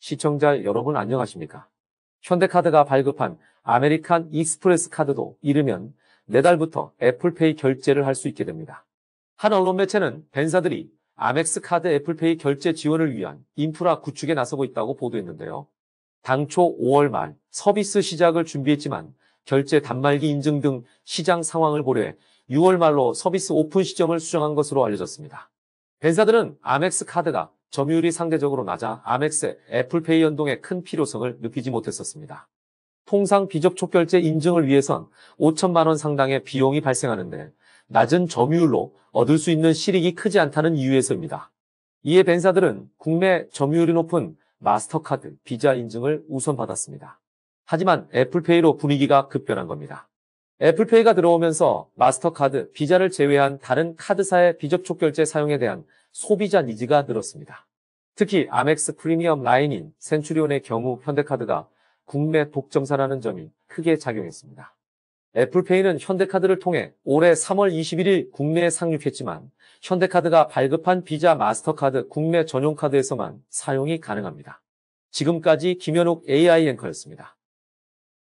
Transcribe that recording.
시청자 여러분 안녕하십니까? 현대카드가 발급한 아메리칸 익스프레스 카드도 이르면 내달부터 애플페이 결제를 할 수 있게 됩니다. 한 언론 매체는 벤사들이 아멕스 카드 애플페이 결제 지원을 위한 인프라 구축에 나서고 있다고 보도했는데요. 당초 5월 말 서비스 시작을 준비했지만 결제 단말기 인증 등 시장 상황을 고려해 6월 말로 서비스 오픈 시점을 수정한 것으로 알려졌습니다. 벤사들은 아멕스 카드가 점유율이 상대적으로 낮아 아멕스, 애플페이 연동에 큰 필요성을 느끼지 못했었습니다. 통상 비접촉 결제 인증을 위해선 5천만 원 상당의 비용이 발생하는데 낮은 점유율로 얻을 수 있는 실익이 크지 않다는 이유에서입니다. 이에 벤사들은 국내 점유율이 높은 마스터카드, 비자 인증을 우선받았습니다. 하지만 애플페이로 분위기가 급변한 겁니다. 애플페이가 들어오면서 마스터카드, 비자를 제외한 다른 카드사의 비접촉 결제 사용에 대한 소비자 니즈가 늘었습니다. 특히 아멕스 프리미엄 라인인 센츄리온의 경우 현대카드가 국내 독점사라는 점이 크게 작용했습니다. 애플페이는 현대카드를 통해 올해 3월 21일 국내에 상륙했지만 현대카드가 발급한 비자 마스터카드 국내 전용카드에서만 사용이 가능합니다. 지금까지 김현욱 AI 앵커였습니다.